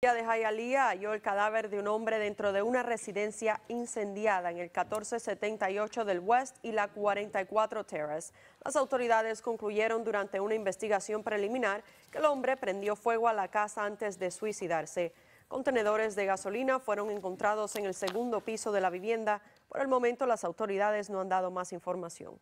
de Jayalía halló el cadáver de un hombre dentro de una residencia incendiada en el 1478 del West y la 44 Terrace. Las autoridades concluyeron durante una investigación preliminar que el hombre prendió fuego a la casa antes de suicidarse. Contenedores de gasolina fueron encontrados en el segundo piso de la vivienda. Por el momento las autoridades no han dado más información.